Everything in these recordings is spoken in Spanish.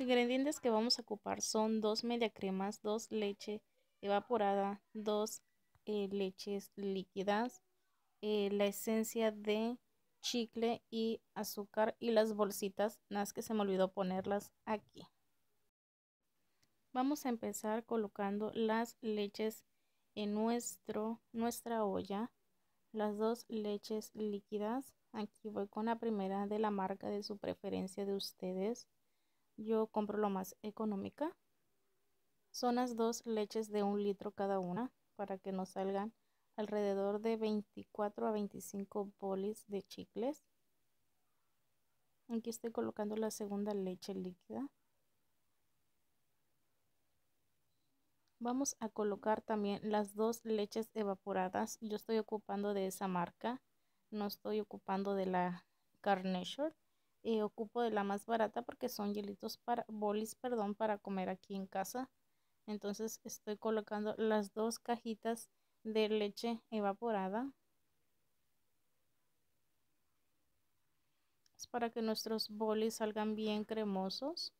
Los ingredientes que vamos a ocupar son dos media cremas, dos leche evaporada, dos eh, leches líquidas, eh, la esencia de chicle y azúcar y las bolsitas, las que se me olvidó ponerlas aquí. Vamos a empezar colocando las leches en nuestro, nuestra olla, las dos leches líquidas. Aquí voy con la primera de la marca de su preferencia de ustedes. Yo compro lo más económica. Son las dos leches de un litro cada una para que nos salgan alrededor de 24 a 25 bolis de chicles. Aquí estoy colocando la segunda leche líquida. Vamos a colocar también las dos leches evaporadas. Yo estoy ocupando de esa marca. No estoy ocupando de la Carnation. Eh, ocupo de la más barata porque son hielitos para, bolis, perdón, para comer aquí en casa. Entonces estoy colocando las dos cajitas de leche evaporada. para que nuestros bolis salgan bien cremosos.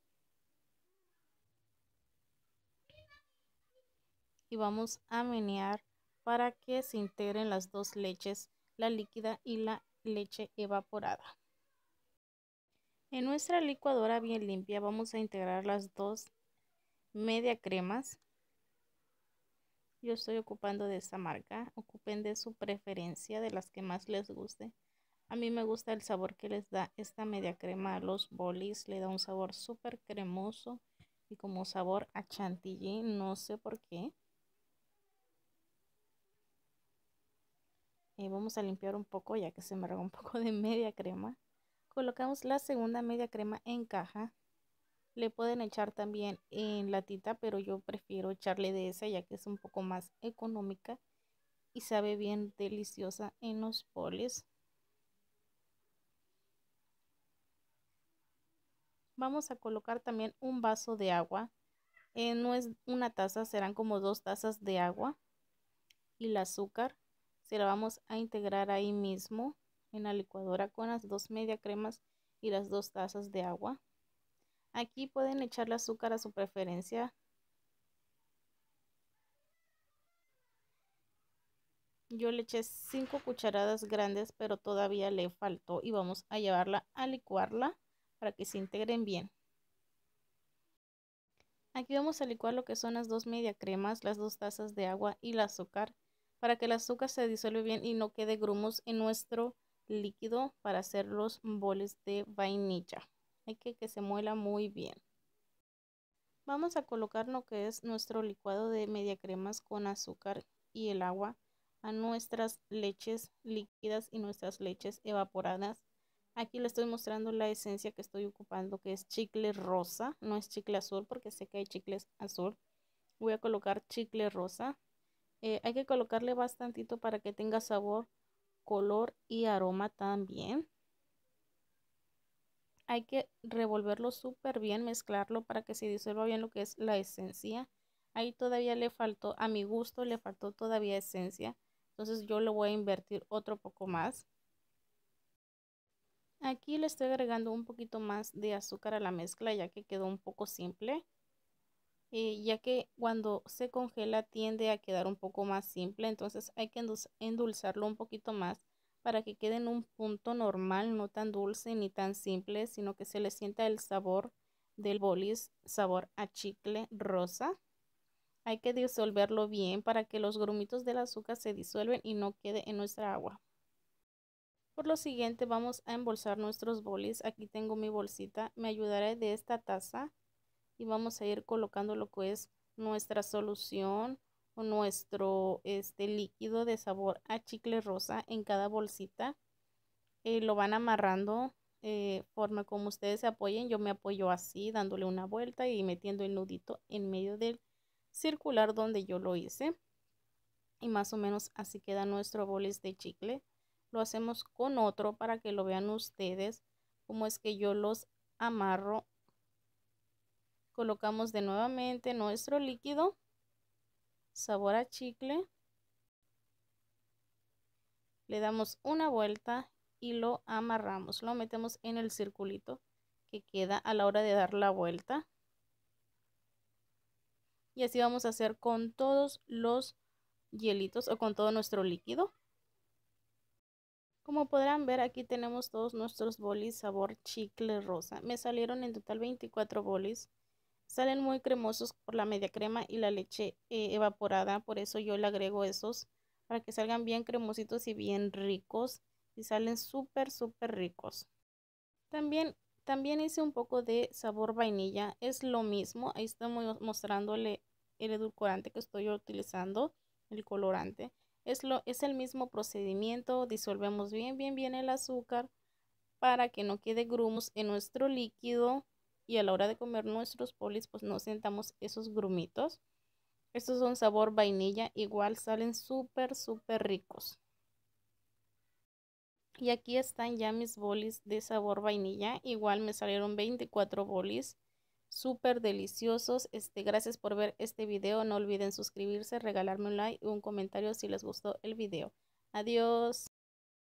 Y vamos a menear para que se integren las dos leches, la líquida y la leche evaporada. En nuestra licuadora bien limpia vamos a integrar las dos media cremas. Yo estoy ocupando de esta marca. Ocupen de su preferencia, de las que más les guste. A mí me gusta el sabor que les da esta media crema a los bolis. Le da un sabor súper cremoso y como sabor a chantilly. No sé por qué. Y eh, vamos a limpiar un poco ya que se me regó un poco de media crema. Colocamos la segunda media crema en caja. Le pueden echar también en latita, pero yo prefiero echarle de esa ya que es un poco más económica y sabe bien deliciosa en los poles. Vamos a colocar también un vaso de agua. Eh, no es una taza, serán como dos tazas de agua. Y el azúcar se la vamos a integrar ahí mismo en la licuadora con las dos media cremas y las dos tazas de agua. Aquí pueden echar echarle azúcar a su preferencia. Yo le eché 5 cucharadas grandes, pero todavía le faltó y vamos a llevarla a licuarla para que se integren bien. Aquí vamos a licuar lo que son las dos media cremas, las dos tazas de agua y el azúcar para que el azúcar se disuelva bien y no quede grumos en nuestro líquido para hacer los boles de vainilla. Hay que que se muela muy bien. Vamos a colocar lo que es nuestro licuado de media cremas con azúcar y el agua a nuestras leches líquidas y nuestras leches evaporadas. Aquí le estoy mostrando la esencia que estoy ocupando, que es chicle rosa, no es chicle azul porque sé que hay chicles azul. Voy a colocar chicle rosa. Eh, hay que colocarle bastantito para que tenga sabor color y aroma también. Hay que revolverlo súper bien, mezclarlo para que se disuelva bien lo que es la esencia. Ahí todavía le faltó, a mi gusto, le faltó todavía esencia. Entonces yo lo voy a invertir otro poco más. Aquí le estoy agregando un poquito más de azúcar a la mezcla ya que quedó un poco simple. Eh, ya que cuando se congela tiende a quedar un poco más simple, entonces hay que endulzarlo un poquito más para que quede en un punto normal, no tan dulce ni tan simple, sino que se le sienta el sabor del bolis, sabor a chicle rosa. Hay que disolverlo bien para que los grumitos del azúcar se disuelven y no quede en nuestra agua. Por lo siguiente vamos a embolsar nuestros bolis. Aquí tengo mi bolsita. Me ayudaré de esta taza y vamos a ir colocando lo que es nuestra solución o nuestro este líquido de sabor a chicle rosa en cada bolsita. Eh, lo van amarrando de eh, forma como ustedes se apoyen. Yo me apoyo así, dándole una vuelta y metiendo el nudito en medio del circular donde yo lo hice. Y más o menos así queda nuestro bolis de chicle. Lo hacemos con otro para que lo vean ustedes cómo es que yo los amarro colocamos de nuevamente nuestro líquido sabor a chicle le damos una vuelta y lo amarramos lo metemos en el circulito que queda a la hora de dar la vuelta y así vamos a hacer con todos los hielitos o con todo nuestro líquido como podrán ver aquí tenemos todos nuestros bolis sabor chicle rosa me salieron en total 24 bolis Salen muy cremosos por la media crema y la leche eh, evaporada, por eso yo le agrego esos para que salgan bien cremositos y bien ricos y salen súper súper ricos. También también hice un poco de sabor vainilla, es lo mismo, ahí estamos mostrándole el edulcorante que estoy utilizando, el colorante. Es, es el mismo procedimiento, disolvemos bien, bien, bien el azúcar para que no quede grumos en nuestro líquido y a la hora de comer nuestros polis pues no sentamos esos grumitos. Estos son sabor vainilla, igual salen súper, súper ricos. Y aquí están ya mis bolis de sabor vainilla, igual me salieron 24 bolis, súper deliciosos. Este, gracias por ver este video, no olviden suscribirse, regalarme un like y un comentario si les gustó el video. Adiós.